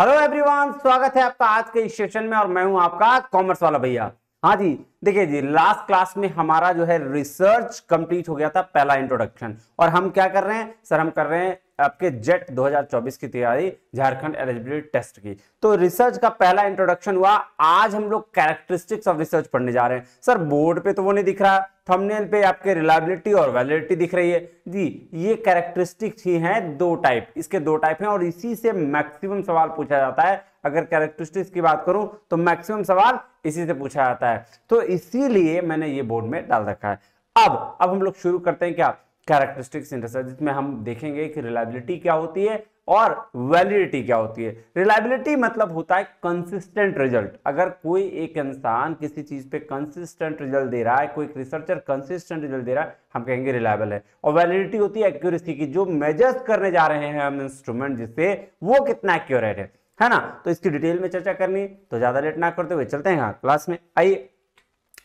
hello everyone स्वागत है आपका आज के इस सेशन में और मैं हूं आपका कॉमर्स वाला भैया हाँ जी देखिए जी लास्ट क्लास में हमारा जो है रिसर्च कंप्लीट हो गया था पहला इंट्रोडक्शन और हम क्या कर रहे हैं सर हम कर रहे हैं आपके जेट 2024 की तैयारी झारखंड एलिजिबिलिटी टेस्ट की तो रिसर्च का पहला इंट्रोडक्शन हुआ आज हम लोग कैरेक्टरिस्टिक्स ऑफ रिसर्च पढ़ने जा रहे हैं सर बोर्ड पे तो वो नहीं दिख रहा थंबनेल पे आपके रिलायबिलिटी और वैलिडिटी दिख रही है जी ये कैरेक्टरिस्टिक्स ही हैं दो टाइप इसके दो टाइप हैं और इसी से मैक्सिमम सवाल पूछा जाता है अगर कैरेक्टरिस्टिक्स की बात करूं तो मैक्सिमम सवाल इसी से पूछा जाता है तो इसीलिए मैंने ये बोर्ड में डाल रखा है अब अब हम लोग शुरू करते हैं क्या कैरेक्टरिस्टिक्स इंटरेस्ट जिसमें हम देखेंगे कि रिलायबिलिटी क्या होती है और वैलिडिटी क्या होती है रिलायबिलिटी मतलब होता है कंसिस्टेंट रिजल्ट अगर कोई एक इंसान किसी चीज पे कंसिस्टेंट रिजल्ट दे रहा है कोई रिसर्चर कंसिस्टेंट रिजल्ट दे रहा है हम कहेंगे रिलायबल है और वैलिडिटी होती है एक्यूरेसी की जो मेजर्स करने जा रहे हैं हम इंस्ट्रूमेंट जिससे वो कितना एक्यूरेट है है ना तो इसकी डिटेल में चर्चा करनी तो ज्यादा लेट ना करते हुए चलते हैं हाँ क्लास में आइए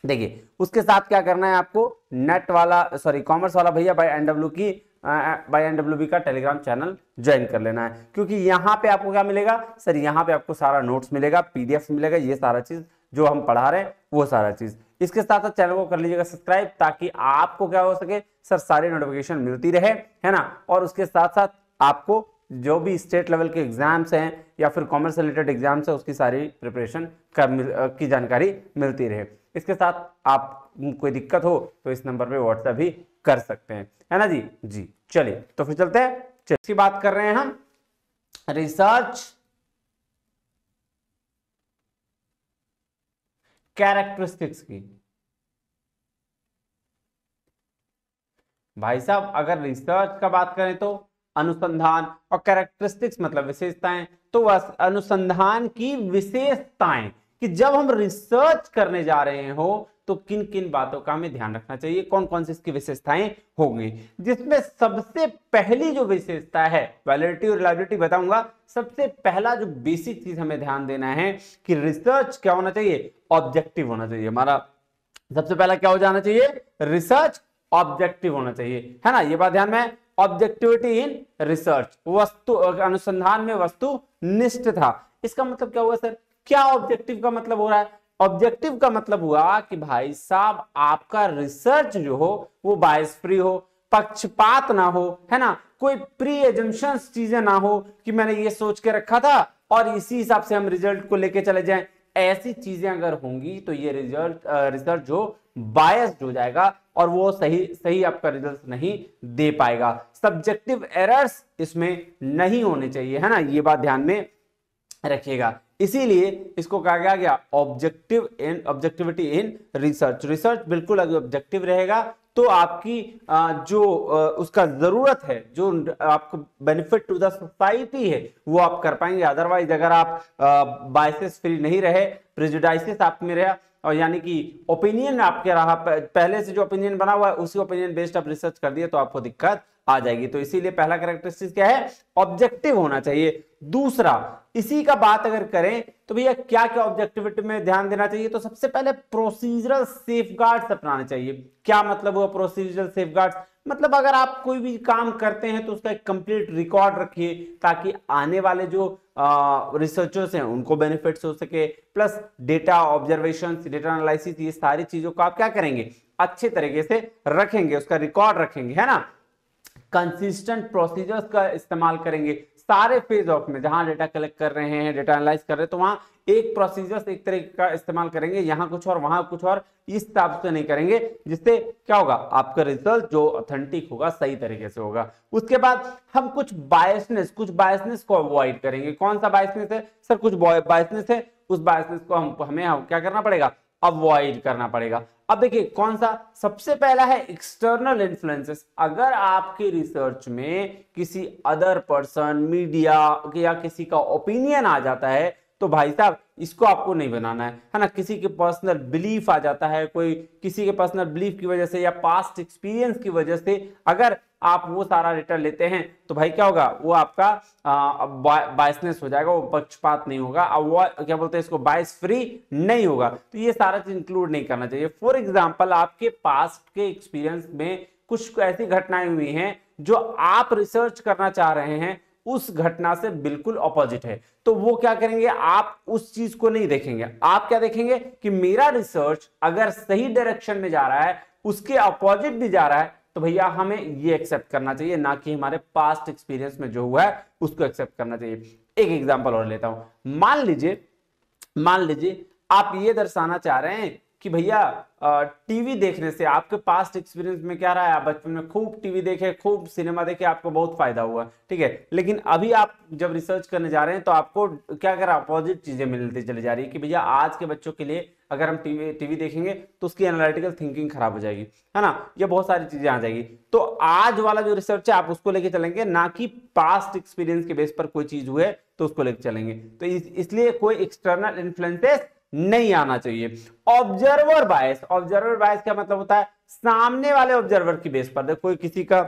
देखिए उसके साथ क्या करना है आपको नेट वाला सॉरी कॉमर्स वाला भैया बाई एनडब्ल्यू की बाई एनडब्ल्यू बी का टेलीग्राम चैनल ज्वाइन कर लेना है क्योंकि यहाँ पे आपको क्या मिलेगा सर यहाँ पे आपको सारा नोट्स मिलेगा पीडीएफ मिलेगा ये सारा चीज़ जो हम पढ़ा रहे हैं वो सारा चीज़ इसके साथ साथ चैनल को कर लीजिएगा सब्सक्राइब ताकि आपको क्या हो सके सर सारी नोटिफिकेशन मिलती रहे है ना और उसके साथ साथ आपको जो भी स्टेट लेवल के एग्जाम्स हैं या फिर कॉमर्स रिलेटेड एग्जाम्स है उसकी सारी प्रिपरेशन की जानकारी मिलती रहे इसके साथ आप कोई दिक्कत हो तो इस नंबर पे व्हाट्सएप भी कर सकते हैं है ना जी जी चलिए तो फिर चलते हैं चलिए इसकी बात कर रहे हैं हम रिसर्च कैरेक्टरिस्टिक्स की भाई साहब अगर रिसर्च का बात करें तो अनुसंधान और कैरेक्टरिस्टिक्स मतलब विशेषताएं तो अनुसंधान की विशेषताएं कि जब हम रिसर्च करने जा रहे हो तो किन किन बातों का हमें ध्यान रखना चाहिए कौन कौन सी इसकी विशेषताएं होंगी जिसमें सबसे पहली जो विशेषता है वैलिडिटी और रिलायबिलिटी बताऊंगा सबसे पहला जो बेसिक चीज हमें ध्यान देना है कि रिसर्च क्या होना चाहिए ऑब्जेक्टिव होना चाहिए हमारा सबसे पहला क्या हो जाना चाहिए रिसर्च ऑब्जेक्टिव होना चाहिए है ना ये बात ध्यान में ऑब्जेक्टिविटी इन रिसर्च वस्तु अनुसंधान में वस्तु निष्ठ था इसका मतलब क्या हुआ सर क्या ऑब्जेक्टिव का मतलब हो रहा है ऑब्जेक्टिव का मतलब हुआ कि भाई साहब आपका रिसर्च जो हो वो बायस फ्री हो पक्षपात ना हो है ना कोई प्री एजम्पन चीजें ना हो कि मैंने ये सोच के रखा था और इसी हिसाब से हम रिजल्ट को लेके चले जाएं ऐसी चीजें अगर होंगी तो ये रिजल्ट रिजल्ट जो बायस हो जाएगा और वो सही सही आपका रिजल्ट नहीं दे पाएगा सब्जेक्टिव एरर्स इसमें नहीं होने चाहिए है ना ये बात ध्यान में रखिएगा इसीलिए इसको कहा गया गया objective in objectivity in research research बिल्कुल अगर ऑब्जेक्टिव रहेगा तो आपकी जो उसका जरूरत है जो आपको बेनिफिट टू द सोसाइटी है वो आप कर पाएंगे अदरवाइज अगर आप बायसेस फ्री नहीं रहे प्रिजुडाइसिस आप में रहा और यानी कि ओपिनियन आपके रहा पहले से जो ओपिनियन बना हुआ है उसी ओपिनियन बेस्ड आप रिसर्च कर दिए तो आपको दिक्कत आ जाएगी तो इसीलिए पहला करेक्टरिस्टिक क्या है ऑब्जेक्टिव होना चाहिए दूसरा इसी का बात अगर करें तो भैया क्या क्या ऑब्जेक्टिविटी में ध्यान देना चाहिए तो सबसे पहले प्रोसीजरल सेफ अपनाने चाहिए क्या मतलब हुआ प्रोसीजरल सेफ मतलब अगर आप कोई भी काम करते हैं तो उसका एक कंप्लीट रिकॉर्ड रखिए ताकि आने वाले जो रिसर्चर्स हैं उनको बेनिफिट्स हो सके plus data observation data analysis ये सारी चीजों को आप क्या करेंगे अच्छे तरीके से रखेंगे उसका रिकॉर्ड रखेंगे है ना कंसिस्टेंट प्रोसीजर्स का इस्तेमाल करेंगे सारे फेज ऑफ में जहां डेटा कलेक्ट कर रहे हैं डेटा एनालाइज कर रहे हैं तो वहां एक प्रोसीजर्स एक तरीके का इस्तेमाल करेंगे यहाँ कुछ और वहां कुछ और इस हिसाब से नहीं करेंगे जिससे क्या होगा आपका रिजल्ट जो ऑथेंटिक होगा सही तरीके से होगा उसके बाद हम कुछ बायसनेस कुछ बायसनेस को अवॉइड करेंगे कौन सा बायसनेस है सर कुछ बायसनेस है उस बायसनेस को हम हमें क्या करना पड़ेगा अवॉइड करना पड़ेगा अब देखिए कौन सा सबसे पहला है एक्सटर्नल इन्फ्लुएंसेस अगर आपके रिसर्च में किसी अदर पर्सन मीडिया या किसी का ओपिनियन आ जाता है तो भाई साहब इसको आपको नहीं बनाना है है ना किसी के पर्सनल बिलीफ आ जाता है कोई किसी के पर्सनल बिलीफ की वजह से या पास्ट एक्सपीरियंस की वजह से अगर आप वो सारा रिटर्न लेते हैं तो भाई क्या होगा वो आपका बायसनेस हो जाएगा वो पक्षपात नहीं होगा अब वो क्या बोलते हैं इसको बायस फ्री नहीं होगा तो ये सारा चीज इंक्लूड नहीं करना चाहिए फॉर एग्जाम्पल आपके पास्ट के एक्सपीरियंस में कुछ ऐसी घटनाएं हुई हैं जो आप रिसर्च करना चाह रहे हैं उस घटना से बिल्कुल ऑपोजिट है तो वो क्या करेंगे आप उस चीज को नहीं देखेंगे आप क्या देखेंगे कि मेरा रिसर्च अगर सही डायरेक्शन में जा रहा है उसके अपोजिट भी जा रहा है तो भैया हमें ये एक्सेप्ट करना चाहिए ना कि हमारे पास्ट एक्सपीरियंस में जो हुआ है उसको एक्सेप्ट करना चाहिए एक एग्जाम्पल और लेता हूं मान लीजिए मान लीजिए आप ये दर्शाना चाह रहे हैं कि भैया टीवी देखने से आपके पास्ट एक्सपीरियंस में क्या रहा है आप बचपन में खूब टीवी देखे खूब सिनेमा देखे आपको बहुत फायदा हुआ ठीक है लेकिन अभी आप जब रिसर्च करने जा रहे हैं तो आपको क्या कर अपोजिट चीजें मिलती चली जा रही है कि भैया आज के बच्चों के लिए अगर हम टीवी टीवी देखेंगे तो उसकी एनालिटिकल थिंकिंग खराब हो जाएगी है ना ये बहुत सारी चीजें आ जाएगी तो आज वाला जो रिसर्च है आप उसको लेके चलेंगे ना कि पास्ट एक्सपीरियंस के बेस पर कोई चीज हुए तो उसको लेके चलेंगे तो इसलिए कोई एक्सटर्नल इन्फ्लुएंसेस नहीं आना चाहिए ऑब्जर्वर बायस ऑब्जर्वर बायस का मतलब होता है सामने वाले ऑब्जर्वर की बेस पर कोई किसी का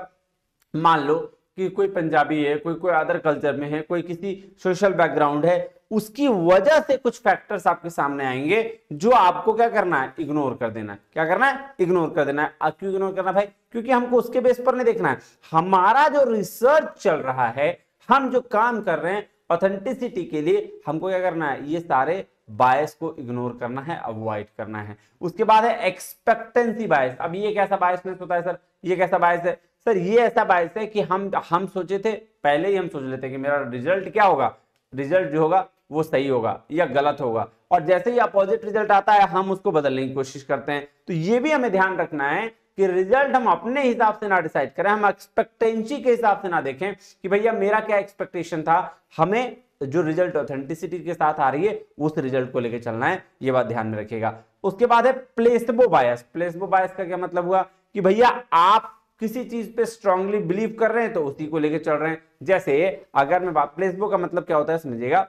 मान लो कि कोई पंजाबी है कोई कोई अदर कल्चर में है कोई किसी सोशल बैकग्राउंड है उसकी वजह से कुछ फैक्टर्स आपके सामने आएंगे जो आपको क्या करना है इग्नोर कर देना है क्या करना है इग्नोर कर देना है क्यों इग्नोर करना भाई क्योंकि हमको उसके बेस पर नहीं देखना है हमारा जो रिसर्च चल रहा है हम जो काम कर रहे हैं ऑथेंटिसिटी के लिए हमको क्या करना है ये सारे बायस को इग्नोर करना है अवॉइड करना है उसके बाद है एक्सपेक्टेंसी बायस अब ये कैसा बायस बायसनेस होता है सर ये कैसा बायस है सर ये ऐसा बायस है कि हम हम सोचे थे पहले ही हम सोच लेते कि मेरा रिजल्ट क्या होगा रिजल्ट जो होगा वो सही होगा या गलत होगा और जैसे ही अपोजिट रिजल्ट आता है हम उसको बदलने की कोशिश करते हैं तो ये भी हमें ध्यान रखना है कि रिजल्ट हम अपने हिसाब से ना डिसाइड करें हम एक्सपेक्टेंसी के हिसाब से ना देखें कि भैया मेरा क्या एक्सपेक्टेशन था हमें जो रिजल्ट ऑथेंटिसिटी के साथ आ रही है उस रिजल्ट को लेकर चलना है ये बात ध्यान में रखिएगा उसके बाद है प्लेसबो बायस प्लेसबो बायस का क्या मतलब हुआ कि भैया आप किसी चीज पे स्ट्रांगली बिलीव कर रहे हैं तो उसी को लेकर चल रहे हैं जैसे अगर मैं प्लेसबो का मतलब क्या होता है समझिएगा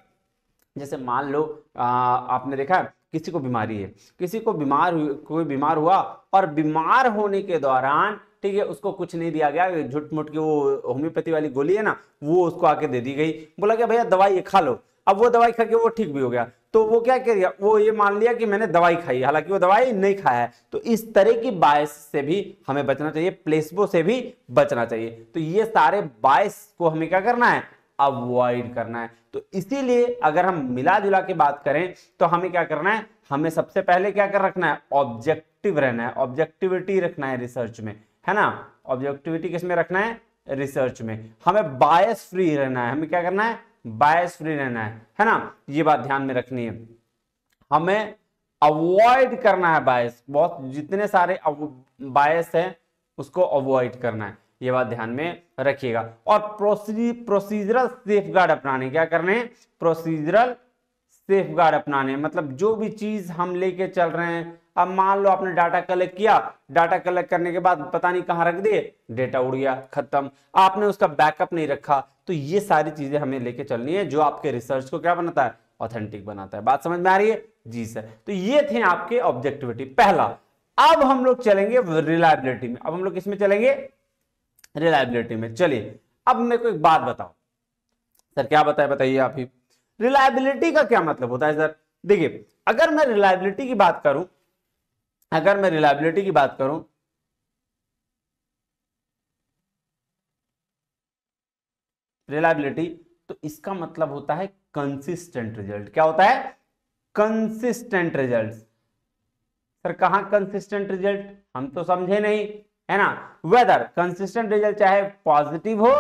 जैसे मान लो आ, आपने देखा किसी को बीमारी है किसी को बीमार कोई बीमार हुआ और बीमार होने के दौरान ठीक है उसको कुछ नहीं दिया गया झुट की वो होम्योपैथी वाली गोली है ना वो उसको आके दे दी गई बोला गया भैया दवाई ये खा लो अब वो दवाई खा के वो ठीक भी हो गया तो वो क्या कर गया वो ये मान लिया कि मैंने दवाई खाई हालांकि वो दवाई नहीं खाया है तो इस तरह की बायस से भी हमें बचना चाहिए प्लेसबो से भी बचना चाहिए तो ये सारे बायस को हमें क्या करना है अवॉइड करना है तो इसीलिए अगर हम मिला जुला के बात करें तो हमें क्या करना है हमें सबसे पहले क्या कर रखना है ऑब्जेक्टिव रहना है ऑब्जेक्टिविटी रखना है रिसर्च में है ना ऑब्जेक्टिविटी किस में रखना है रिसर्च में हमें बायस फ्री रहना है हमें क्या करना है बायस फ्री रहना है है ना ये बात ध्यान में रखनी है हमें अवॉइड करना है बायस बहुत जितने सारे बायस हैं उसको अवॉइड करना है ये बात ध्यान में रखिएगा और प्रोसीजरल सेफ गार्ड अपनाने क्या करने प्रोसीजरल सेफ गार्ड अपनाने मतलब जो भी चीज हम लेके चल रहे हैं अब मान लो आपने डाटा कलेक्ट किया डाटा कलेक्ट करने के बाद पता नहीं कहां रख दिए डेटा उड़ गया खत्म आपने उसका बैकअप नहीं रखा तो ये सारी चीजें हमें लेके चलनी है जो आपके रिसर्च को क्या बनाता है ऑथेंटिक बनाता है बात समझ में आ रही है जी सर तो ये थे आपके ऑब्जेक्टिविटी पहला अब हम लोग चलेंगे रिलायबिलिटी में अब हम लोग किसमें चलेंगे रिलायबिलिटी में चलिए अब मेरे को एक बात बताओ सर क्या बताए बताइए आप ही रिलायबिलिटी का क्या मतलब होता है सर देखिए अगर मैं रिलायबिलिटी की बात करूं अगर मैं रिलायबिलिटी की बात करूं रिलायबिलिटी तो इसका मतलब होता है कंसिस्टेंट रिजल्ट क्या होता है कंसिस्टेंट रिजल्ट सर कहा कंसिस्टेंट रिजल्ट हम तो समझे नहीं है ना वेदर कंसिस्टेंट रिजल्ट चाहे पॉजिटिव हो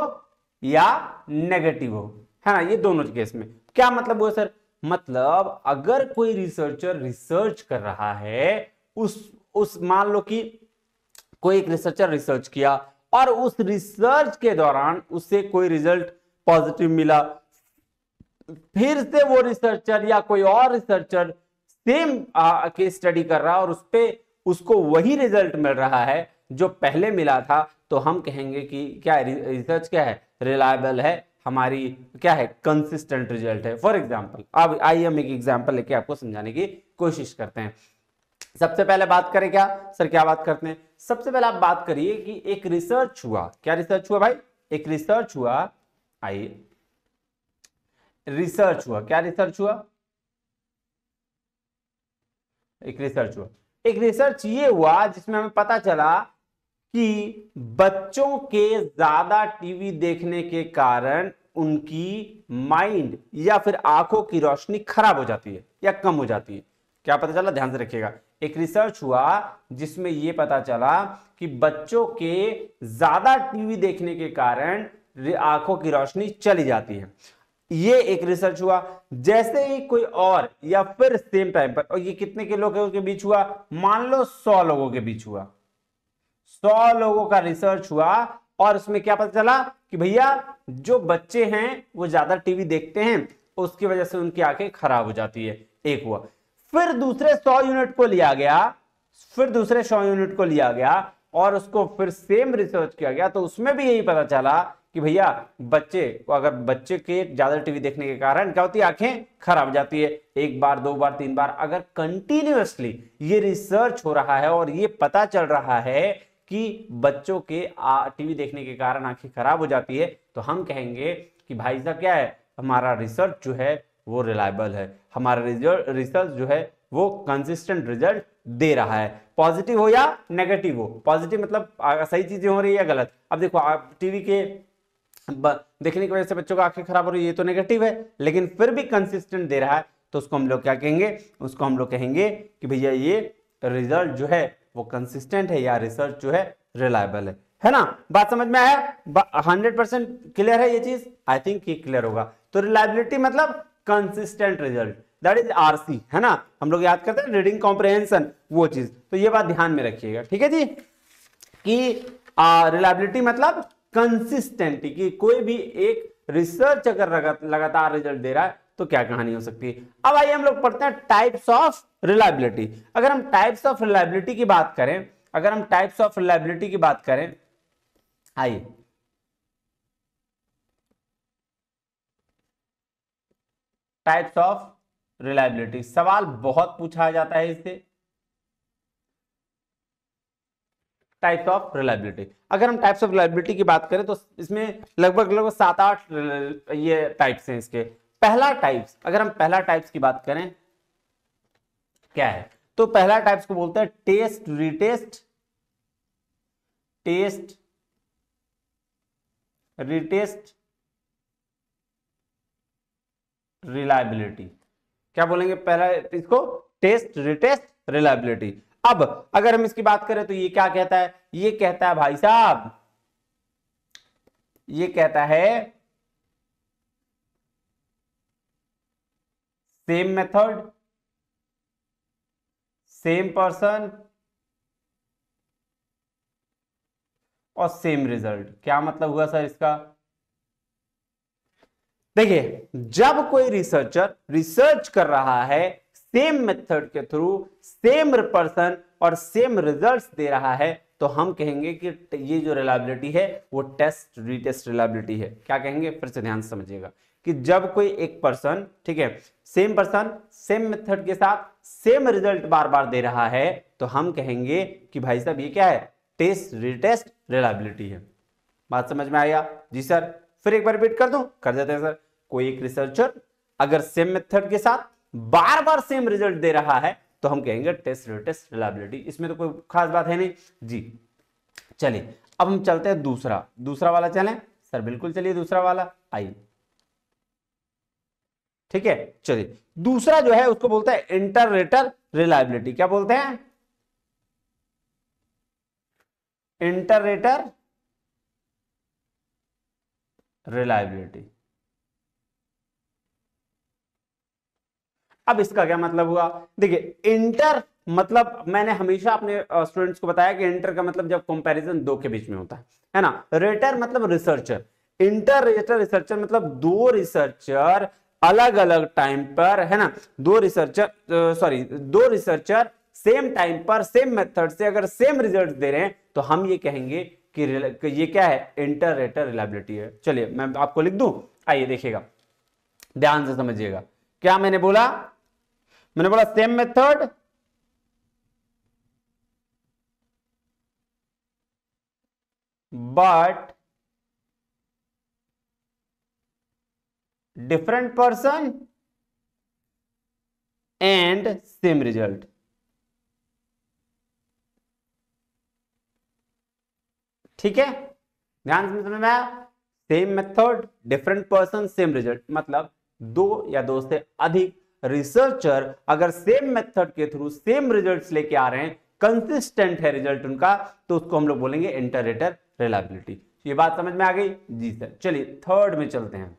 या नेगेटिव हो है ना ये दोनों केस में क्या मतलब हुआ सर मतलब अगर कोई रिसर्चर रिसर्च कर रहा है उस उस मान लो कि कोई एक रिसर्चर रिसर्च किया और उस रिसर्च के दौरान उससे कोई रिजल्ट पॉजिटिव मिला फिर से वो रिसर्चर या कोई और रिसर्चर सेम केस स्टडी कर रहा और उस पर उसको वही रिजल्ट मिल रहा है जो पहले मिला था तो हम कहेंगे कि क्या रिसर्च क्या है रिलायबल है हमारी क्या है कंसिस्टेंट रिजल्ट है फॉर एग्जाम्पल अब आइए हम एक एग्जाम्पल लेके आपको समझाने की कोशिश करते हैं सबसे पहले बात करें क्या सर क्या बात करते हैं सबसे पहले आप बात करिए कि एक रिसर्च हुआ क्या रिसर्च हुआ भाई एक रिसर्च हुआ आइए रिसर्च हुआ क्या रिसर्च हुआ एक रिसर्च हुआ एक रिसर्च ये हुआ जिसमें हमें पता चला कि बच्चों के ज्यादा टीवी देखने के कारण उनकी माइंड या फिर आंखों की रोशनी खराब हो जाती है या कम हो जाती है क्या पता चला ध्यान से रखिएगा एक रिसर्च हुआ जिसमें यह पता चला कि बच्चों के ज़्यादा टीवी देखने के कारण आंखों की रोशनी चली जाती है ये एक रिसर्च हुआ जैसे ही कोई और या फिर सेम टाइम पर और ये कितने के लोगों के बीच हुआ मान लो सौ लोगों के बीच हुआ सौ लोगों का रिसर्च हुआ और उसमें क्या पता चला कि भैया जो बच्चे हैं वो ज्यादा टीवी देखते हैं उसकी वजह से उनकी आंखें खराब हो जाती है एक हुआ फिर दूसरे सौ यूनिट को लिया गया फिर दूसरे सौ यूनिट को लिया गया और उसको फिर सेम रिसर्च किया गया तो उसमें भी यही पता चला कि भैया बच्चे को अगर बच्चे के ज्यादा टीवी देखने के कारण क्या होती है आंखें खराब हो जाती है एक बार दो बार तीन बार अगर कंटिन्यूसली ये रिसर्च हो रहा है और ये पता चल रहा है कि बच्चों के टीवी देखने के कारण आंखें खराब हो जाती है तो हम कहेंगे कि भाई साहब क्या है हमारा रिसर्च जो है वो रिलायबल है हमारा रिजल्ट रिसर्च जो है वो कंसिस्टेंट रिजल्ट दे रहा है पॉजिटिव हो या नेगेटिव हो पॉजिटिव मतलब सही चीजें हो रही है या गलत अब देखो आप टीवी के देखने की वजह से बच्चों का आंखें खराब हो रही है ये तो नेगेटिव है लेकिन फिर भी कंसिस्टेंट दे रहा है तो उसको हम लोग क्या कहेंगे उसको हम लोग कहेंगे कि भैया ये रिजल्ट जो है वो कंसिस्टेंट है या रिसर्च जो है रिलायबल है है ना बात समझ में आया हंड्रेड परसेंट क्लियर है ये चीज आई थिंक ये क्लियर होगा तो रिलायबिलिटी मतलब consistent result that is R C है ना हम लोग याद करते हैं रीडिंग कॉम्प्रिहेंशन वो चीज तो ये बात ध्यान में रखिएगा ठीक है जी कि रिलायबिलिटी मतलब कंसिस्टेंटी कि कोई भी एक रिसर्च अगर लगातार रिजल्ट दे रहा है तो क्या कहानी हो सकती है अब आइए हम लोग पढ़ते हैं टाइप्स ऑफ रिलायबिलिटी अगर हम टाइप्स ऑफ रिलायबिलिटी की बात करें अगर हम टाइप्स ऑफ रिलायबिलिटी की बात करें आइए टाइप्स ऑफ रिलायबिलिटी सवाल बहुत पूछा जाता है इससे टाइप्स ऑफ रिलायबिलिटी अगर हम टाइप्स ऑफ रिलायबिलिटी की बात करें तो इसमें लगभग लगभग सात आठ ये टाइप्स हैं इसके पहला टाइप्स अगर हम पहला टाइप्स की बात करें क्या है तो पहला टाइप्स को बोलते हैं test retest test retest reliability क्या बोलेंगे पहला इसको टेस्ट रिटेस्ट रिलायबिलिटी अब अगर हम इसकी बात करें तो ये क्या कहता है ये कहता है भाई साहब ये कहता है सेम मेथड सेम पर्सन और सेम रिजल्ट क्या मतलब हुआ सर इसका देखिए जब कोई रिसर्चर रिसर्च कर रहा है सेम मेथड के थ्रू सेम पर्सन और सेम रिजल्ट्स दे रहा है तो हम कहेंगे कि ये जो रिलायबिलिटी है वो टेस्ट रीटेस्ट रिलायबिलिटी है क्या कहेंगे फिर से ध्यान समझिएगा कि जब कोई एक पर्सन ठीक है सेम पर्सन सेम मेथड के साथ सेम रिजल्ट बार बार दे रहा है तो हम कहेंगे कि भाई साहब ये क्या है टेस्ट रिटेस्ट रिलायबिलिटी है बात समझ में आया जी सर फिर एक बार रिपीट कर दो कर देते हैं सर कोई एक रिसर्चर अगर सेम मेथड के साथ बार बार सेम रिजल्ट दे रहा है तो हम कहेंगे टेस्ट रिलेटेस्ट रिलायबिलिटी इसमें तो कोई खास बात है नहीं जी चलिए अब हम चलते हैं दूसरा दूसरा वाला चलें सर बिल्कुल चलिए दूसरा वाला आइए ठीक है चलिए दूसरा जो है उसको बोलते हैं इंटर रेटर रिलायबिलिटी क्या बोलते हैं इंटर रेटर रिलायबिलिटी अब इसका क्या मतलब हुआ देखिए इंटर मतलब मैंने हमेशा अपने स्टूडेंट्स को बताया कि इंटर का मतलब जब कंपैरिजन दो के बीच में होता है है ना रेटर मतलब रिसर्चर इंटर रेटर रिसर्चर मतलब दो रिसर्चर अलग अलग टाइम पर है ना दो रिसर्चर सॉरी दो रिसर्चर सेम टाइम पर सेम मेथड से अगर सेम रिजल्ट दे रहे हैं तो हम ये कहेंगे कि, ये क्या है इंटर रेटर रिलायबिलिटी है चलिए मैं आपको लिख दूं आइए देखिएगा ध्यान से समझिएगा क्या मैंने बोला मैंने बोला same method but different person and same result ठीक है ध्यान से समझ में आया same method different person same result मतलब दो या दो से अधिक रिसर्चर अगर सेम मेथड के थ्रू सेम रिजल्ट्स लेके आ रहे हैं कंसिस्टेंट है रिजल्ट उनका तो उसको हम लोग बोलेंगे इंटरनेटर रिलायबिलिटी ये बात समझ में आ गई जी सर चलिए थर्ड में चलते हैं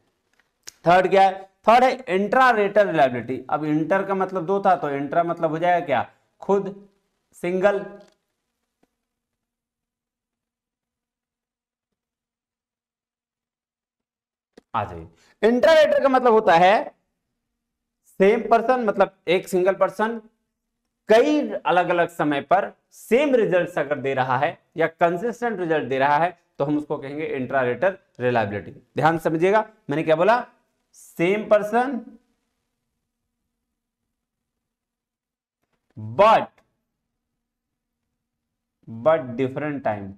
थर्ड क्या है थर्ड है इंट्रा रेटर रिलायबिलिटी अब इंटर का मतलब दो था तो इंट्रा मतलब हो जाएगा क्या खुद सिंगल आ जाइए इंटरनेटर का मतलब होता है सेम पर्सन मतलब एक सिंगल पर्सन कई अलग अलग समय पर सेम रिजल्ट अगर दे रहा है या कंसिस्टेंट रिजल्ट दे रहा है तो हम उसको कहेंगे इंट्रारेटर रिलायबिलिटी ध्यान समझिएगा मैंने क्या बोला same person but but different time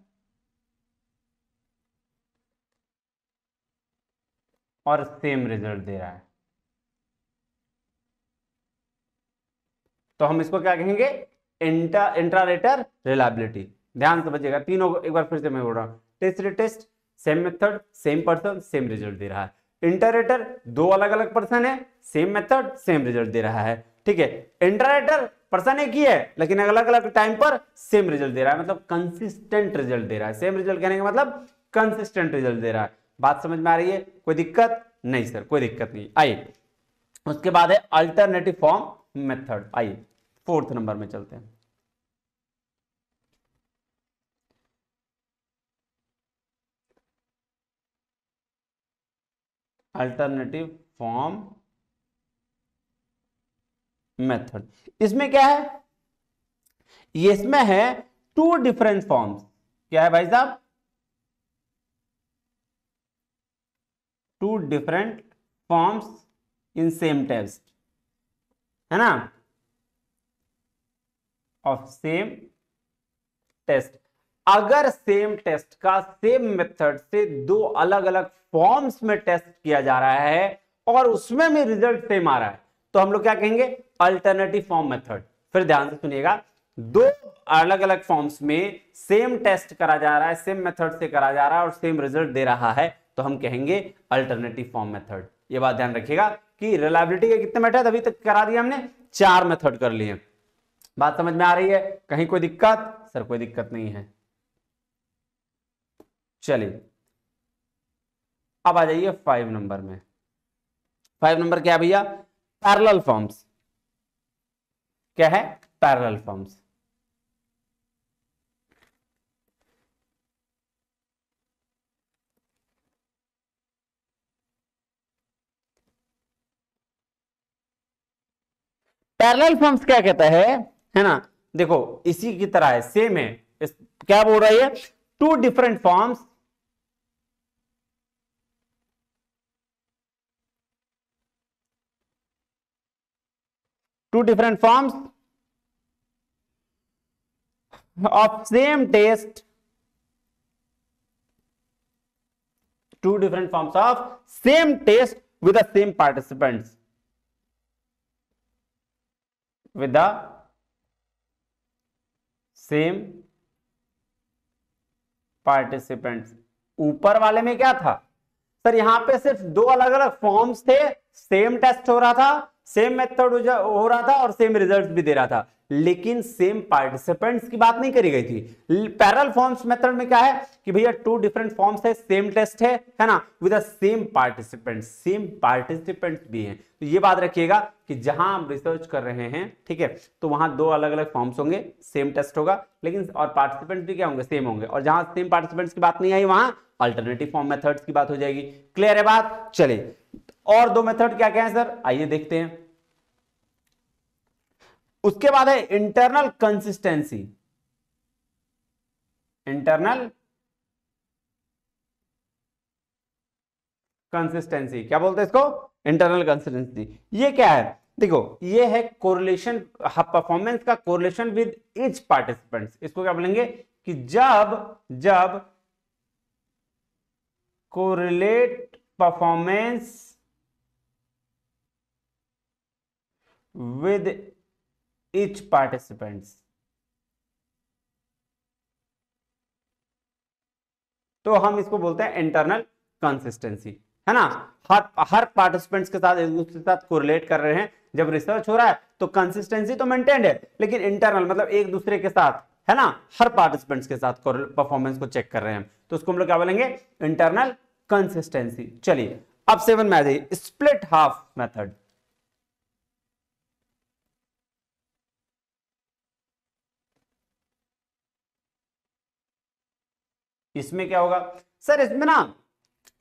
और सेम रिजल्ट दे रहा है तो हम इसको क्या कहेंगे इंटर इंट्रारेटर रिलायबिलिटी ध्यान बचेगा तीनों एक बार फिर से मैं बोल रहा हूं test retest same method same person same result दे रहा है इंटरेटर दो अलग अलग पर्सन है सेम मेथड सेम रिजल्ट दे रहा है ठीक है इंटरेटर पर्सन एक ही है लेकिन अलग अलग टाइम पर सेम रिजल्ट दे रहा है मतलब कंसिस्टेंट रिजल्ट दे रहा है सेम रिजल्ट कहने का मतलब कंसिस्टेंट रिजल्ट दे रहा है बात समझ में आ रही है कोई दिक्कत नहीं सर कोई दिक्कत नहीं आइए उसके बाद है अल्टरनेटिव फॉर्म मेथड आइए फोर्थ नंबर में चलते हैं अल्टरनेटिव फॉर्म मेथड इसमें क्या है इसमें है टू डिफरेंट फॉर्म्स क्या है भाई साहब two different forms in same text है ना ऑफ सेम टेस्ट अगर सेम टेस्ट का सेम मेथड से दो अलग अलग फॉर्म्स में टेस्ट किया जा रहा है और उसमें भी रिजल्ट सेम आ रहा है तो हम लोग क्या कहेंगे अल्टरनेटिव फॉर्म मेथड फिर ध्यान से सुनिएगा दो अलग अलग फॉर्म्स में सेम टेस्ट करा जा रहा है सेम मेथड से करा जा रहा है और सेम रिजल्ट दे रहा है तो हम कहेंगे अल्टरनेटिव फॉर्म मेथड ये बात ध्यान रखिएगा कि रिलायबिलिटी के कितने मेथड अभी तक करा दिया हमने चार मेथड कर लिए बात समझ में आ रही है कहीं कोई दिक्कत सर कोई दिक्कत नहीं है चलिए अब आ जाइए फाइव नंबर में फाइव नंबर क्या भैया पैरल फॉर्म्स क्या है पैरल फॉर्म्स पैरेलल फॉर्म्स क्या कहता है है ना देखो इसी की तरह है सेम है इस, क्या बोल रहा है two different forms two different forms of same test two different forms of same test with the same participants with the same participants ऊपर वाले में क्या था सर यहां पे सिर्फ दो अलग अलग फॉर्म्स थे सेम टेस्ट हो रहा था सेम मेथड हो रहा था और सेम रिजल्ट भी दे रहा था लेकिन सेम पार्टिसिपेंट्स की बात नहीं करी गई थी पैरल फॉर्म्स मेथड में क्या है कि भैया टू डिफरेंट फॉर्म्स है सेम टेस्ट है है ना with same participant same participants भी हैं तो ये बात रखिएगा कि जहां हम रिसर्च कर रहे हैं ठीक है तो वहां दो अलग अलग फॉर्म्स होंगे सेम टेस्ट होगा लेकिन और पार्टिसिपेंट्स भी क्या होंगे सेम होंगे और जहां सेम पार्टिसिपेंट्स की बात नहीं आई वहां अल्टरनेटिव फॉर्म मेथड्स की बात हो जाएगी क्लियर है बात चले और दो मेथड क्या क्या है सर आइए देखते हैं उसके बाद है इंटरनल कंसिस्टेंसी इंटरनल कंसिस्टेंसी क्या बोलते हैं इसको इंटरनल कंसिस्टेंसी ये क्या है देखो ये है कोरिलेशन परफॉर्मेंस हाँ, का कोरिलेशन विद इच पार्टिसिपेंट्स इसको क्या बोलेंगे कि जब जब correlate performance with each participants तो हम इसको बोलते हैं इंटरनल कंसिस्टेंसी है ना हर हर पार्टिसिपेंट्स के साथ एक दूसरे के साथ कोरिलेट कर रहे हैं जब रिसर्च हो रहा है तो कंसिस्टेंसी तो मेंटेन है लेकिन इंटरनल मतलब एक दूसरे के साथ है ना हर पार्टिसिपेंट्स के साथ परफॉर्मेंस को चेक कर रहे हैं तो उसको हम लोग क्या बोलेंगे इंटरनल कंसिस्टेंसी चलिए अब सेवन में स्प्लिट हाफ मेथड इसमें क्या होगा सर इसमें ना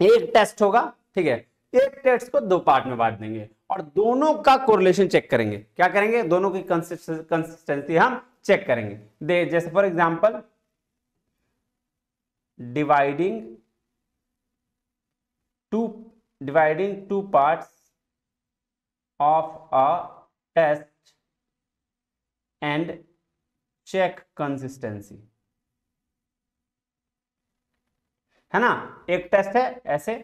एक टेस्ट होगा ठीक है एक टेस्ट को दो पार्ट में बांट देंगे और दोनों का कोरिलेशन चेक करेंगे क्या करेंगे दोनों की कंसिस्टेंसी हम चेक करेंगे दे जैसे for example dividing two dividing two parts of a test and check consistency है ना एक टेस्ट है ऐसे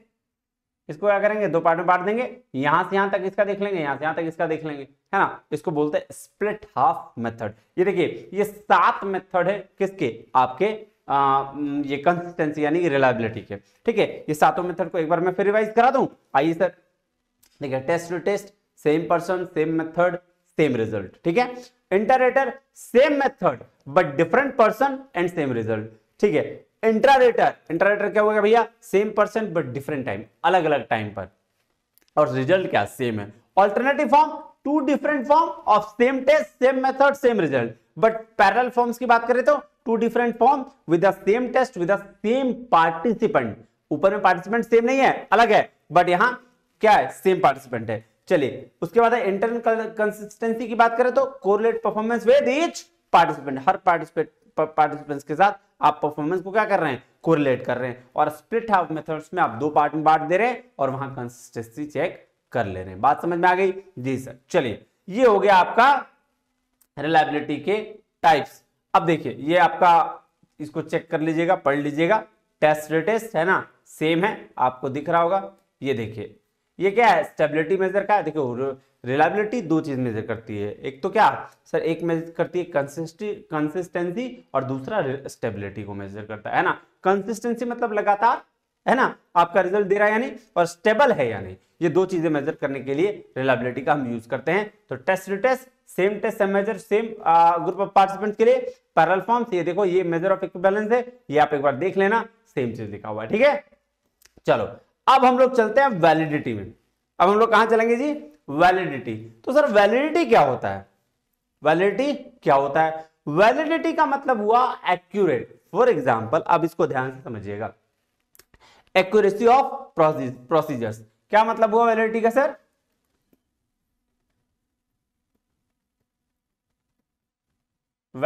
इसको क्या करेंगे दो पार्ट में बांट देंगे यहां से यहां तक इसका देख लेंगे यहां से यहां तक इसका देख लेंगे है ना इसको बोलते हैं स्प्लिट हाफ मेथड ये देखिए ये सात मेथड है किसके आपके आ, ये कंसिस्टेंसी यानी कि रिलायबिलिटी के ठीक है ये सातों मेथड को एक बार मैं फिर रिवाइज करा दू आइए सर देखिए test to test same person same method same result ठीक है interrater same method but different person and same result ठीक है इंट्राडेटर इंट्राडेटर क्या होगा भैया same person but different time अलग अलग टाइम पर और रिजल्ट क्या सेम है alternative form two different form of same test same method same result but parallel forms की बात करें तो two different form with the same test with the same participant ऊपर में पार्टिसिपेंट सेम नहीं है अलग है बट यहां क्या है सेम पार्टिसिपेंट है चलिए उसके बाद इंटरनल कंसिस्टेंसी की बात करें तो correlate performance with each participant हर पार्टिसिपेट पार्टिसिपेंट्स के साथ आप परफॉर्मेंस को क्या कर रहे हैं कोरिलेट कर रहे हैं और स्प्लिट हाफ मेथड्स में आप दो पार्ट में बांट दे रहे हैं और वहां कंसिस्टेंसी चेक कर ले रहे हैं बात समझ में आ गई जी सर चलिए ये हो गया आपका रिलायबिलिटी के टाइप्स अब देखिए ये आपका इसको चेक कर लीजिएगा पढ़ लीजिएगा टेस्ट रेटेस्ट है ना सेम है आपको दिख रहा होगा ये देखिए ये क्या है स्टेबिलिटी मेजर का देखिए रिलायबिलिटी दो चीज़ मेजर करती है एक तो क्या सर एक मेजर करती है कंसिस्टी कंसिस्टेंसी और दूसरा स्टेबिलिटी को मेजर करता है ना कंसिस्टेंसी मतलब लगातार है ना आपका रिजल्ट दे रहा है यानी और स्टेबल है यानी ये दो चीजें मेजर करने के लिए रिलायबिलिटी का हम यूज करते हैं तो test retest same test same measure same group of participant के लिए पैरल फॉर्म्स ये देखो ये मेजर ऑफ इक्विवेलेंस है ये आप एक बार देख लेना सेम चीज लिखा हुआ है ठीक है चलो अब हम लोग चलते हैं वैलिडिटी में अब हम लोग कहां चलेंगे जी वैलिडिटी तो सर वैलिडिटी क्या होता है वैलिडिटी क्या होता है वैलिडिटी का मतलब हुआ एक्यूरेट फॉर एग्जाम्पल अब इसको ध्यान से समझिएगा एक्यूरेसी ऑफ प्रोसीजर्स क्या मतलब हुआ वैलिडिटी का sir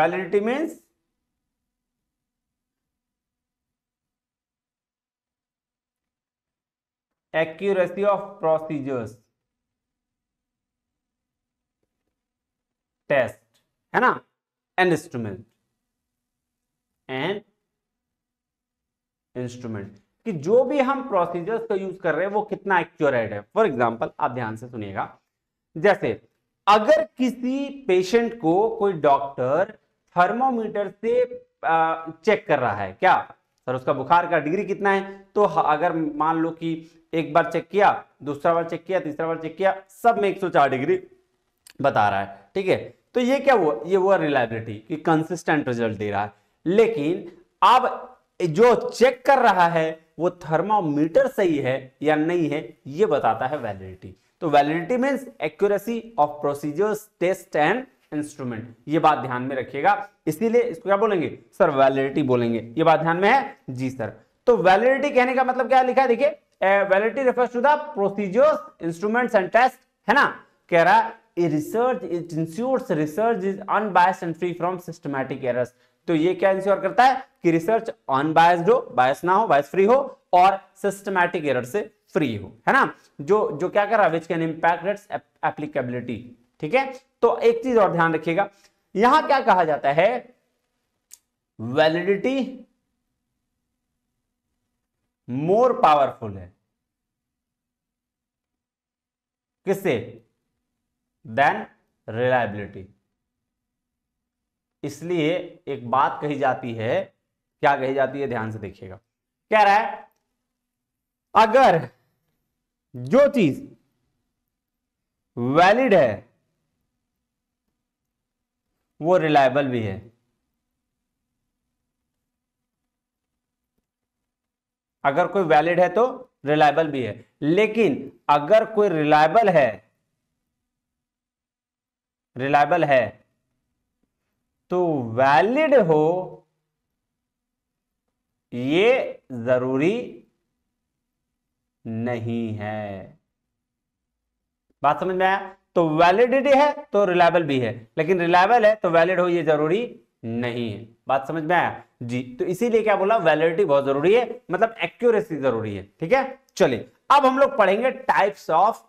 validity means accuracy of procedures test है ना एंड इंस्ट्रूमेंट एंड इंस्ट्रूमेंट कि जो भी हम प्रोसीजर्स का यूज कर रहे हैं वो कितना एक्यूरेट है फॉर एग्जाम्पल आप ध्यान से सुनिएगा जैसे अगर किसी पेशेंट को कोई डॉक्टर थर्मोमीटर से चेक कर रहा है क्या सर उसका बुखार का डिग्री कितना है तो अगर मान लो कि एक बार चेक किया दूसरा बार चेक किया तीसरा बार चेक किया सब में 104 डिग्री बता रहा है ठीक है तो ये क्या हुआ ये हुआ रिलायबिलिटी कि कंसिस्टेंट रिजल्ट दे रहा है लेकिन अब जो चेक कर रहा है वो थर्मामीटर सही है या नहीं है ये बताता है वैलिडिटी तो validity means accuracy of procedures test and instrument ये बात ध्यान में रखिएगा इसीलिए इसको क्या बोलेंगे सर वैलिडिटी बोलेंगे ये बात ध्यान में है जी सर तो वैलिडिटी कहने का मतलब क्या लिखा है देखिए validity refers to the procedures instruments and test है ना कह रहा है research it ensures research is unbias and free from systematic errors तो ये क्या इंश्योर करता है कि रिसर्च अनबायस्ड हो बायस ना हो बायस फ्री हो और सिस्टमैटिक एरर से फ्री हो है ना जो जो क्या कर रहा है विच कैन इम्पैक्ट एप्लीकेबिलिटी ठीक है तो एक चीज और ध्यान रखिएगा यहां क्या कहा जाता है वैलिडिटी मोर पावरफुल है किससे देन रिलायबिलिटी इसलिए एक बात कही जाती है क्या कही जाती है ध्यान से देखिएगा कह रहा है अगर जो चीज वैलिड है वो रिलायबल भी है अगर कोई वैलिड है तो रिलायबल भी है लेकिन अगर कोई रिलायबल है रिलायबल है तो वैलिड हो ये जरूरी नहीं है बात समझ में आया तो वैलिडिटी है तो रिलायबल भी है लेकिन रिलायबल है तो वैलिड हो ये जरूरी नहीं है बात समझ में आया जी तो इसीलिए क्या बोला वैलिडिटी बहुत जरूरी है मतलब एक्यूरेसी जरूरी है ठीक है चलिए अब हम लोग पढ़ेंगे टाइप्स ऑफ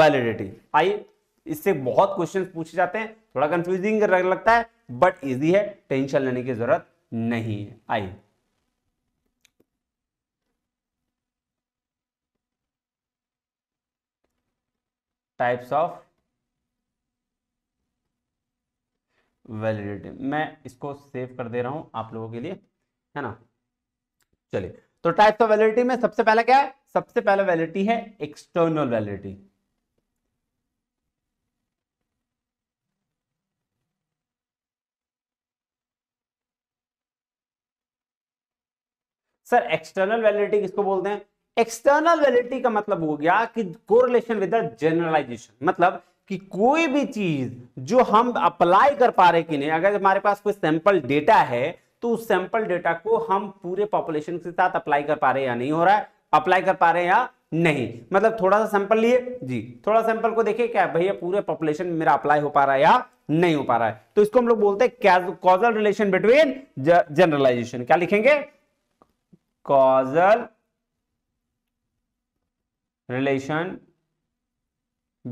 वैलिडिटी आइए इससे बहुत क्वेश्चन पूछे जाते हैं थोड़ा कंफ्यूजिंग लगता है बट इजी है टेंशन लेने की जरूरत नहीं है आइए टाइप्स ऑफ वैलिडिटी मैं इसको सेव कर दे रहा हूं आप लोगों के लिए है ना चलिए तो टाइप्स ऑफ वैलिडिटी में सबसे पहला क्या है सबसे पहला वैलिडिटी है external validity sir external validity किसको बोलते हैं एक्सटर्नल वैलिडिटी का मतलब हो गया कि कोरिलेशन विद जनरलाइजेशन मतलब कि कोई भी चीज जो हम अप्लाई कर पा रहे कि नहीं अगर हमारे पास कोई सैंपल डेटा है तो उस सैंपल डेटा को हम पूरे पॉपुलेशन के साथ अप्लाई कर पा रहे या नहीं हो रहा है अप्लाई कर पा रहे हैं या नहीं मतलब थोड़ा सा सैंपल लिए जी थोड़ा सैंपल को देखिए क्या भैया पूरे पॉपुलेशन मेरा अप्लाई हो पा रहा है या नहीं हो पा रहा है तो इसको हम लोग बोलते हैं कॉजल रिलेशन बिटवीन जनरलाइजेशन क्या लिखेंगे कॉजल रिलेशन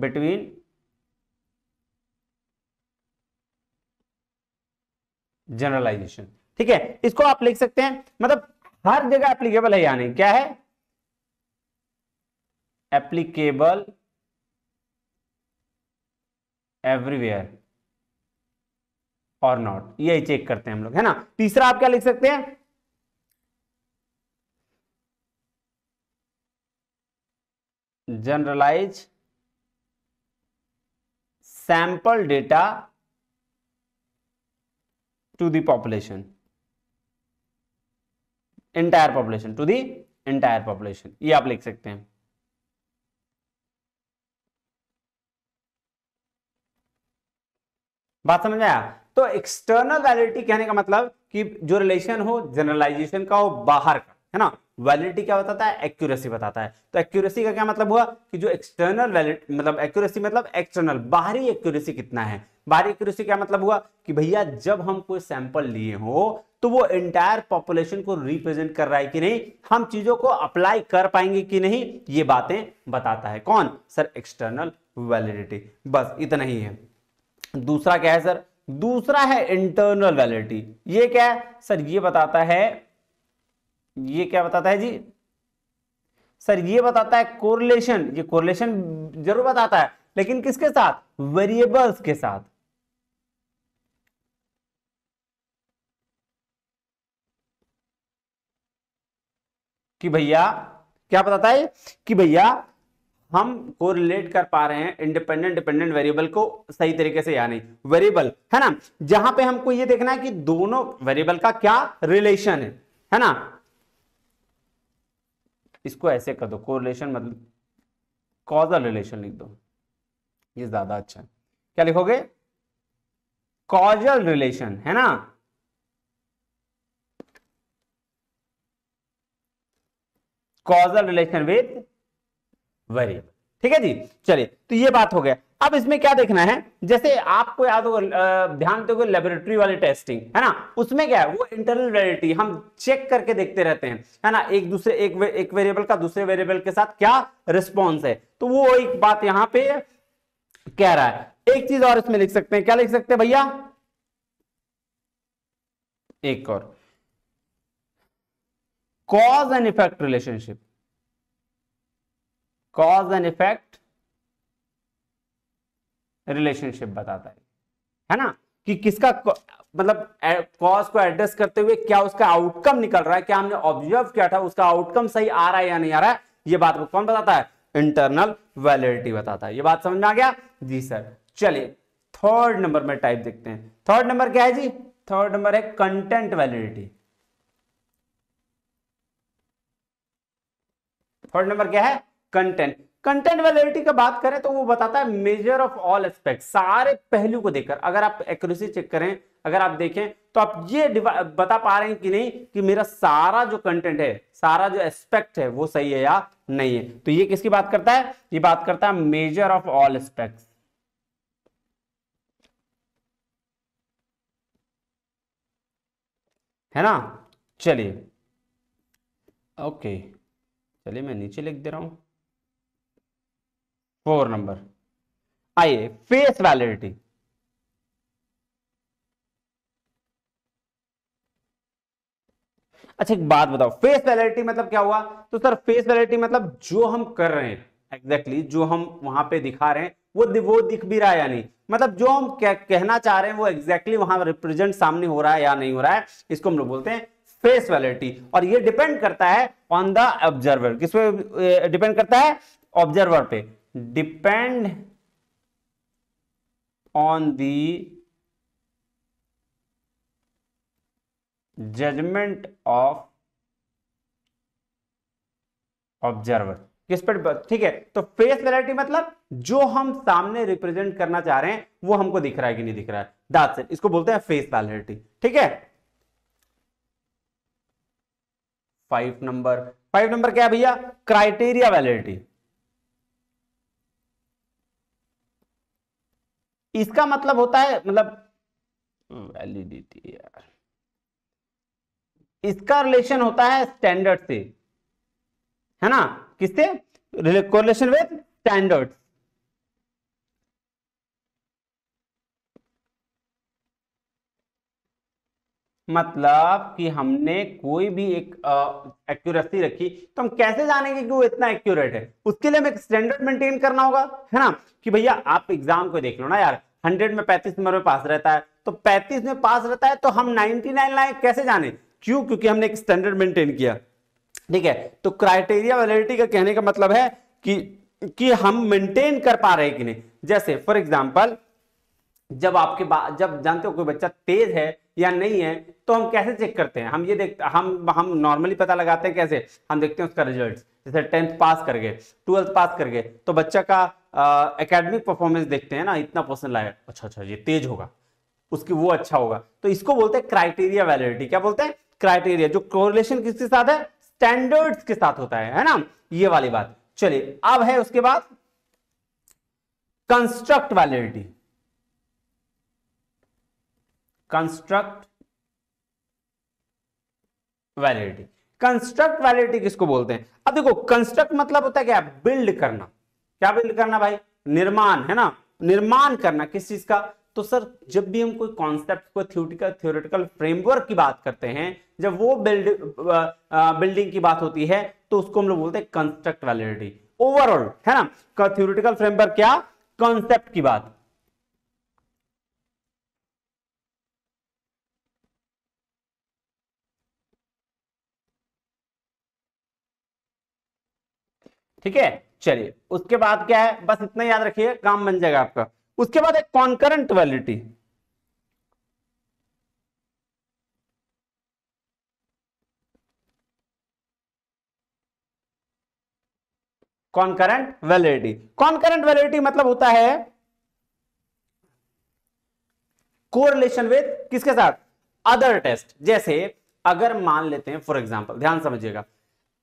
बिटवीन जनरलाइजेशन ठीक है इसको आप लिख सकते हैं मतलब हर जगह एप्लीकेबल है यानी क्या है एप्लीकेबल एवरीवेयर और नॉट यही चेक करते हैं हम लोग है ना तीसरा आप क्या लिख सकते हैं generalise sample data to the population entire population to the entire population ये आप लिख सकते हैं बात समझ में आया तो एक्सटर्नल वैलिडिटी कहने का मतलब कि जो रिलेशन हो जनरलाइजेशन का हो बाहर का है ना वैलिडिटी क्या बताता है एक्यूरेसी बताता है तो एक्यूरेसी का क्या मतलब हुआ कि जो एक्सटर्नल मतलब एक्यूरेसी मतलब एक्सटर्नल बाहरी एक्यूरेसी कितना है बाहरी एक्यूरेसी क्या मतलब हुआ कि भैया जब हम कोई सैंपल लिए हो तो वो एंटायर पॉपुलेशन को रिप्रेजेंट कर रहा है कि नहीं हम चीजों को अप्लाई कर पाएंगे कि नहीं ये बातें बताता है कौन सर एक्सटर्नल वैलिडिटी बस इतना ही है दूसरा क्या है सर दूसरा है इंटरनल वैलिडिटी ये क्या है सर ये बताता है ये क्या बताता है जी सर ये बताता है कोरिलेशन ये कोरिलेशन जरूर बताता है लेकिन किसके साथ वेरिएबल्स के साथ कि भैया क्या बताता है कि भैया हम को रिलेट कर पा रहे हैं इंडिपेंडेंट डिपेंडेंट वेरिएबल को सही तरीके से या नहीं वेरिएबल है ना जहां पे हमको ये देखना है कि दोनों वेरिएबल का क्या रिलेशन है है ना इसको ऐसे कर दो कोरिलेशन मतलब कॉजल रिलेशन लिख दो ये ज्यादा अच्छा है क्या लिखोगे कॉजल रिलेशन है ना कॉजल रिलेशन विथ वेरिएबल ठीक है जी चलिए तो ये बात हो गया अब इसमें क्या देखना है जैसे आपको याद हो ध्यान दोगे लेबोरेटरी वाली टेस्टिंग है ना उसमें क्या है वो इंटरनल रिलेटी हम चेक करके देखते रहते हैं है ना एक दूसरे एक वे, एक वेरिएबल का दूसरे वेरिएबल के साथ क्या रिस्पॉन्स है तो वो एक बात यहां पे कह रहा है एक चीज और इसमें लिख सकते हैं क्या लिख सकते हैं भैया एक और cause and effect relationship cause and effect relationship बताता है है ना कि किसका मतलब कॉज को एड्रेस करते हुए क्या उसका आउटकम निकल रहा है क्या हमने ऑब्जर्व किया था उसका आउटकम सही आ रहा है या नहीं आ रहा है ये बात कौन बताता है इंटरनल वैलिडिटी बताता है ये बात समझ में आ गया जी सर चलिए थर्ड नंबर में टाइप देखते हैं थर्ड नंबर क्या है जी थर्ड नंबर है कंटेंट वैलिडिटी थर्ड नंबर क्या है कंटेंट कंटेंट वैलिडिटी का बात करें तो वो बताता है मेजर ऑफ ऑल एस्पेक्ट सारे पहलू को देखकर अगर आप एक्यूरेसी चेक करें अगर आप देखें तो आप ये बता पा रहे हैं कि नहीं कि मेरा सारा जो कंटेंट है सारा जो एस्पेक्ट है वो सही है या नहीं है तो ये किसकी बात करता है ये बात करता है मेजर ऑफ ऑल एस्पेक्ट है ना चलिए ओके चलिए मैं नीचे लिख दे रहा हूं फोर नंबर आइए फेस वैलिडिटी अच्छा एक बात बताओ फेस वैलिडिटी मतलब क्या हुआ तो सर फेस वैलिडिटी मतलब जो हम कर रहे हैं एग्जैक्टली exactly, जो हम वहां पे दिखा रहे हैं वो वो दिख भी रहा है या नहीं मतलब जो हम कह, कहना चाह रहे हैं वो एग्जैक्टली exactly वहां रिप्रेजेंट सामने हो रहा है या नहीं हो रहा है इसको हम लोग बोलते हैं फेस वैलिडिटी और ये डिपेंड करता है ऑन द ऑब्जर्वर किस पे डिपेंड करता है ऑब्जर्वर पे depend on the judgement of observer किस पर ठीक है तो फेस वैलिटी मतलब जो हम सामने रिप्रेजेंट करना चाह रहे हैं वो हमको दिख रहा है कि नहीं दिख रहा है दात से इसको बोलते हैं फेस वैलिटी ठीक है फाइव नंबर फाइव नंबर क्या भैया क्राइटेरिया वैलिडिटी इसका मतलब होता है मतलब वैलिडिटी यार इसका रिलेशन होता है स्टैंडर्ड से है ना किससे कोरिलेशन विद स्टैंडर्ड मतलब कि हमने कोई भी एक एक्यूरेसी रखी तो हम कैसे जानेंगे कि वो इतना एक्यूरेट है उसके लिए हमें एक स्टैंडर्ड मेंटेन करना होगा है ना कि भैया आप एग्जाम को देख लो ना यार हंड्रेड में पैंतीस नंबर में पास रहता है तो पैंतीस में पास रहता है तो हम नाइनटी नाइन लाए कैसे जाने क्यों क्योंकि हमने एक स्टैंडर्ड मेंटेन किया ठीक है तो क्राइटेरिया वैलिडिटी का कहने का मतलब है कि कि हम मेंटेन कर पा रहे कि नहीं जैसे फॉर एग्जांपल जब आपके जब जानते हो कोई बच्चा तेज है या नहीं है तो हम कैसे चेक करते हैं हम ये देखते हम हम नॉर्मली पता लगाते हैं कैसे हम देखते हैं उसका रिजल्ट जैसे टेंथ पास कर गए ट्वेल्थ पास कर गए तो बच्चा का एकेडमिक परफॉर्मेंस देखते हैं ना इतना पर्सन लाया अच्छा अच्छा ये तेज होगा उसकी वो अच्छा होगा तो इसको बोलते हैं क्राइटेरिया वैलिडिटी क्या बोलते हैं क्राइटेरिया जो कोरिलेशन किसके साथ है स्टैंडर्ड्स के साथ होता है है ना ये वाली बात चलिए अब है उसके बाद construct validity construct validity construct validity किसको बोलते हैं अब देखो कंस्ट्रक्ट मतलब होता है क्या बिल्ड करना क्या बिल्ड करना भाई निर्माण है ना निर्माण करना किस चीज का तो सर जब भी हम कोई कॉन्सेप्ट को थ्योरिटिकल थ्योरेटिकल फ्रेमवर्क की बात करते हैं जब वो बिल्ड बिल्डिंग की बात होती है तो उसको हम लोग बोलते हैं कंस्ट्रक्ट वैलिडिटी ओवरऑल है ना थ्योरिटिकल फ्रेमवर्क क्या कॉन्सेप्ट की बात ठीक है चलिए उसके बाद क्या है बस इतना याद रखिए काम बन जाएगा आपका उसके बाद एक concurrent validity concurrent validity concurrent validity मतलब होता है कोरिलेशन विद किसके साथ अदर टेस्ट जैसे अगर मान लेते हैं फॉर एग्जाम्पल ध्यान समझिएगा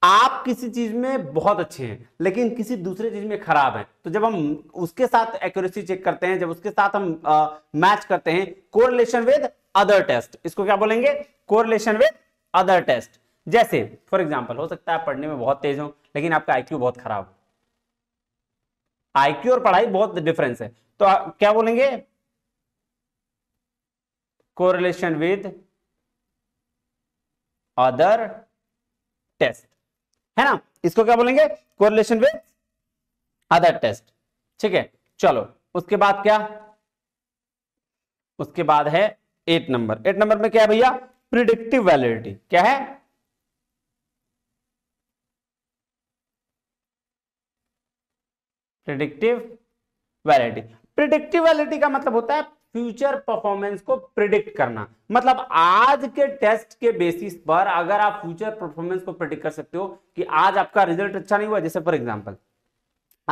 आप किसी चीज में बहुत अच्छे हैं लेकिन किसी दूसरे चीज में खराब हैं तो जब हम उसके साथ एक्यूरेसी चेक करते हैं जब उसके साथ हम मैच करते हैं कोरिलेशन विद अदर टेस्ट इसको क्या बोलेंगे कोरिलेशन विद अदर टेस्ट जैसे फॉर एग्जाम्पल हो सकता है आप पढ़ने में बहुत तेज हो लेकिन आपका आईक्यू बहुत खराब हो आईक्यू और पढ़ाई बहुत डिफरेंस है तो क्या बोलेंगे कोरिलेशन विद अदर टेस्ट है ना इसको क्या बोलेंगे कोरिलेशन विद अदर टेस्ट ठीक है चलो उसके बाद क्या उसके बाद है एट नंबर एट नंबर में क्या है भैया प्रिडिक्टिव वैलिडिटी क्या है प्रिडिक्टिव वैलिडिटी प्रिडिक्टिव वैलिडिटी का मतलब होता है फ्यूचर परफॉर्मेंस को प्रिडिक्ट करना मतलब आज के टेस्ट के बेसिस पर अगर आप फ्यूचर परफॉर्मेंस को प्रिडिक्ट कर सकते हो कि आज आपका रिजल्ट अच्छा नहीं हुआ जैसे फॉर एग्जाम्पल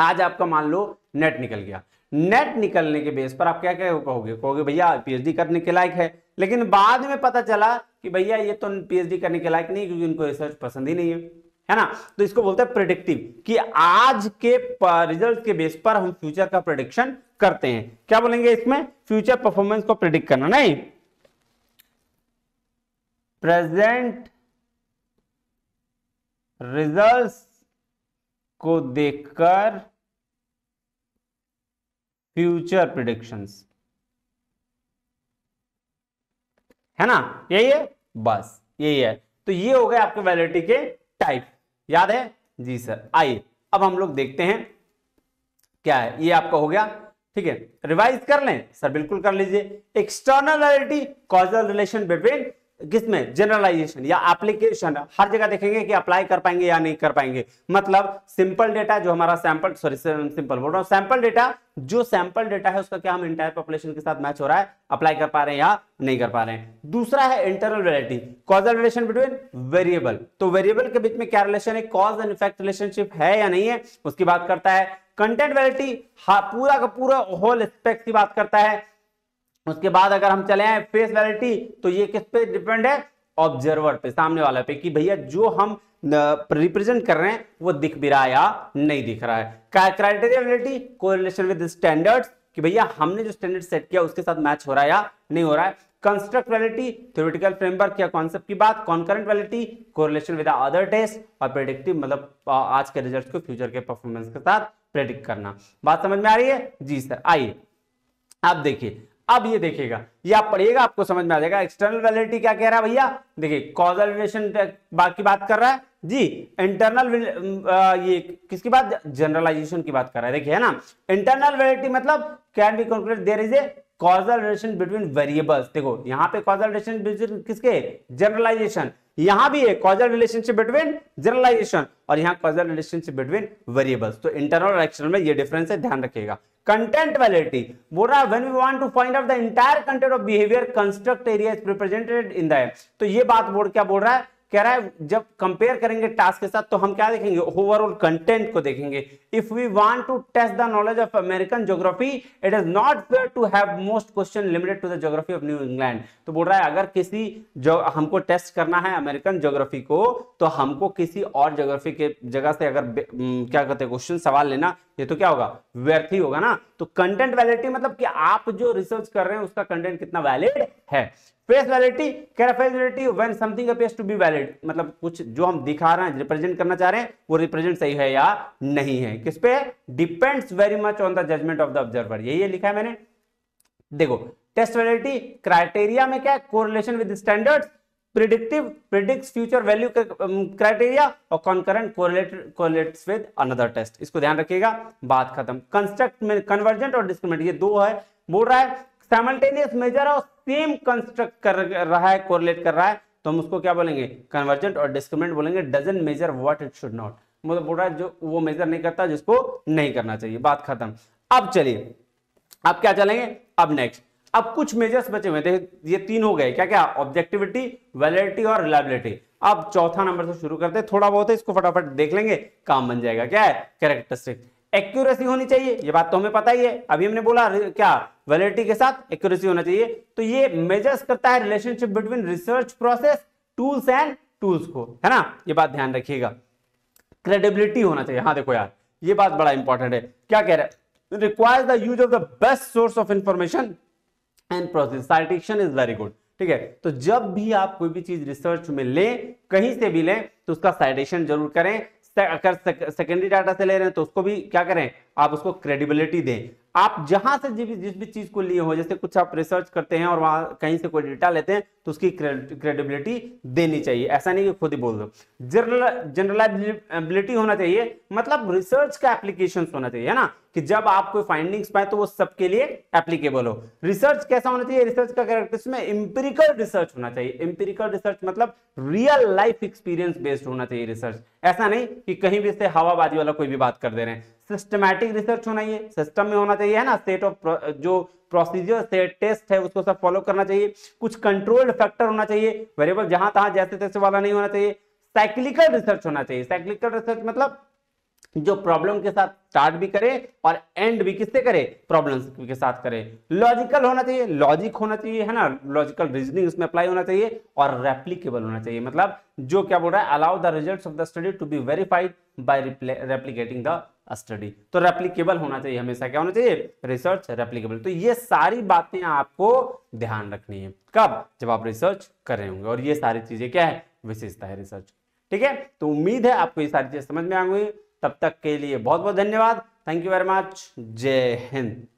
आज आपका मान लो नेट निकल गया नेट निकलने के बेस पर आप क्या क्या कहोगे कहोगे भैया पीएचडी करने के लायक है लेकिन बाद में पता चला कि भैया ये तो पीएचडी करने के लायक नहीं क्योंकि उनको रिसर्च पसंद ही नहीं है है ना तो इसको बोलते हैं प्रिडिक्टिव कि आज के रिजल्ट के बेस पर हम फ्यूचर का प्रोडिक्शन करते हैं क्या बोलेंगे इसमें फ्यूचर परफॉर्मेंस को प्रिडिक्ट करना नहीं प्रेजेंट रिजल्ट्स को देखकर फ्यूचर प्रिडिक्शंस है ना यही है बस यही है तो ये हो गए आपके वैलिडिटी के टाइप याद है जी सर आइए अब हम लोग देखते हैं क्या है ये आपका हो गया ठीक है रिवाइज कर लें सर बिल्कुल कर लीजिए एक्सटर्नल कॉजल रिलेशन बिटवीन किसमें जनरलाइजेशन या एप्लीकेशन हर जगह देखेंगे कि अप्लाई कर पाएंगे या नहीं कर पाएंगे मतलब सिंपल डेटा जो हमारा सैंपल सॉरी सिंपल बोल रहा हूँ सैंपल डेटा जो सैंपल डेटा है उसका क्या हम इंटायर पॉपुलेशन के साथ मैच हो रहा है अप्लाई कर पा रहे हैं या नहीं कर पा रहे हैं दूसरा है internal relative causal relation between variable तो वेरिएबल के बीच में क्या रिलेशन है कॉज एंड इफेक्ट रिलेशनशिप है या नहीं है उसकी बात करता है कंटेंट वेलिटी हाँ, पूरा का पूरा होल स्पेक्ट की बात करता है उसके बाद अगर हम चले आए फेस वैलिटी तो ये किस पे डिपेंड है ऑब्जर्वर पे सामने वाला पे कि भैया जो हम रिप्रेजेंट कर रहे हैं वो दिख भी रहा है या नहीं दिख रहा है criteria validity correlation with standard कि भैया हमने जो स्टैंडर्ड सेट किया उसके साथ मैच हो रहा है या नहीं हो रहा है कंस्ट्रक्ट वैलिटी थ्योरिटिकल फ्रेमवर्क या कॉन्सेप्ट की बात concurrent validity correlation with other test और प्रेडिक्टिव मतलब आज के रिजल्ट को फ्यूचर के परफॉर्मेंस के साथ प्रेडिक्ट करना बात समझ में आ रही है जी सर आइए आप देखिए अब ये देखिएगा ये आप पढ़िएगा आपको समझ में आ जाएगा एक्सटर्नल वैलिडिटी क्या कह रहा है भैया देखिए कॉजल रिलेशन की बात कर रहा है जी इंटरनल ये किसकी बात जनरलाइजेशन की बात कर रहा है देखिए है ना इंटरनल वैलिडिटी मतलब can be conclude there is a causal relation between variables देखो यहाँ पे कॉजल रिलेशन बिटवीन किसके जनरलाइजेशन यहां भी है कॉजल रिलेशनशिप बिटवीन जनरलाइजेशन और यहाँ कॉजल रिलेशनशिप बिटवीन वेरिएबल्स तो इंटरनल और एक्सटर्नल में ये डिफरेंस है ध्यान रखिएगा कंटेंट वैलिडिटी बोल रहा when we want to find out the entire content of behaviour construct area is represented in the तो ये बात बोर्ड क्या बोल रहा है कह रहा है जब कंपेयर करेंगे टास्क के साथ तो हम क्या देखेंगे ओवरऑल कंटेंट को देखेंगे if we want to test the knowledge of American geography it is not fair to have most question limited to the geography of New England तो बोल रहा है अगर किसी जो हमको टेस्ट करना है अमेरिकन ज्योग्राफी को तो हमको किसी और ज्योग्राफी के जगह से अगर क्या कहते हैं क्वेश्चन सवाल लेना ये तो क्या होगा व्यर्थ ही होगा ना तो कंटेंट वैलिडिटी मतलब कि आप जो रिसर्च कर रहे हैं उसका कंटेंट कितना वैलिड है फेस वैलिडिटी कह रहा face validity when something appears to be valid मतलब कुछ जो हम दिखा रहे हैं रिप्रेजेंट करना चाह रहे हैं वो रिप्रेजेंट सही है या नहीं है किस पे depends very much on the judgement of the observer यही लिखा है मैंने देखो टेस्ट वैलिडिटी क्राइटेरिया में क्या है correlation with standards predictive predicts future value criteria और concurrent correlate correlates with another test इसको ध्यान रखिएगा बात खत्म कंस्ट्रक्ट में कन्वर्जेंट और डिस्क्रिमिनेट ये दो है बोल रहा है साइमल्टेनियस मेजर है और सेम कंस्ट्रक्ट कर रहा है कोरिलेट कर रहा है तो हम उसको क्या बोलेंगे कन्वर्जेंट और डिस्क्रिमिनेंट बोलेंगे doesn't measure what it should not मतलब बोल रहा है जो वो मेजर नहीं करता जिसको नहीं करना चाहिए बात खत्म अब चलिए अब क्या चलेंगे अब नेक्स्ट अब कुछ मेजर्स बचे हुए थे ये तीन हो गए क्या क्या ऑब्जेक्टिविटी वैलिडिटी और रिलायबिलिटी अब चौथा नंबर से शुरू करते हैं थोड़ा बहुत है इसको फटाफट देख लेंगे काम बन जाएगा क्या है कैरेक्टरिस्टिक एक्यूरेसी होनी चाहिए ये बात तो हमें पता ही है अभी हमने बोला क्या वैलिडिटी के साथ एक्यूरेसी होना चाहिए तो ये मेजर्स करता है relationship between research process tools and tools को है ना ये बात ध्यान रखिएगा क्रेडिबिलिटी होना चाहिए हाँ देखो यार ये बात बड़ा इंपॉर्टेंट है क्या कह रहे हैं requires the use of the best source of information and process citation is very good ठीक है तो जब भी आप कोई भी चीज रिसर्च में लें कहीं से भी लें तो उसका साइटेशन जरूर करें अगर सेकेंडरी डाटा से ले रहे हैं तो उसको भी क्या करें आप उसको क्रेडिबिलिटी दें आप जहां से जिस भी चीज को लिए हो जैसे कुछ आप रिसर्च करते हैं और वहां कहीं से कोई डेटा लेते हैं तो उसकी क्रेडिबिलिटी देनी चाहिए ऐसा नहीं कि खुद ही बोल दो जनरल जनरलाइजिलिटी होना चाहिए मतलब रिसर्च का एप्लीकेशन होना चाहिए है ना कि जब आप कोई फाइंडिंग्स पाए तो वो सबके लिए एप्लीकेबल हो रिसर्च कैसा होना चाहिए रिसर्च का कैरेक्टरिस्ट में इंपेरिकल रिसर्च होना चाहिए इंपेरिकल रिसर्च मतलब रियल लाइफ एक्सपीरियंस बेस्ड होना चाहिए रिसर्च ऐसा नहीं कि कहीं भी से हवाबाजी वाला कोई भी बात कर दे रहे हैं सिस्टमैटिक रिसर्च होना चाहिए सिस्टम में होना चाहिए है ना सेट ऑफ जो प्रोसीजर सेट टेस्ट है उसको सब फॉलो करना चाहिए कुछ कंट्रोल्ड फैक्टर होना चाहिए वेरिएबल जहां तहां जैसे तैसे वाला नहीं होना चाहिए साइक्लिकल रिसर्च होना चाहिए साइक्लिकल रिसर्च मतलब जो प्रॉब्लम के साथ स्टार्ट भी करे और एंड भी किससे करे प्रॉब्लम्स के साथ करे लॉजिकल होना चाहिए लॉजिक होना चाहिए है ना लॉजिकल रीजनिंग उसमें अप्लाई होना चाहिए और रेप्लीकेबल होना चाहिए मतलब जो क्या बोल रहा है allow the results of the study to be verified by replicating the study तो रेप्लीकेबल होना चाहिए हमेशा क्या होना चाहिए रिसर्च रेप्लीकेबल तो ये सारी बातें आपको ध्यान रखनी है कब जब आप रिसर्च कर रहे होंगे और ये सारी चीजें क्या है विशेषता है रिसर्च ठीक है तो उम्मीद है आपको ये सारी चीजें समझ में आ गई तब तक के लिए बहुत बहुत धन्यवाद थैंक यू वेरी मच जय हिंद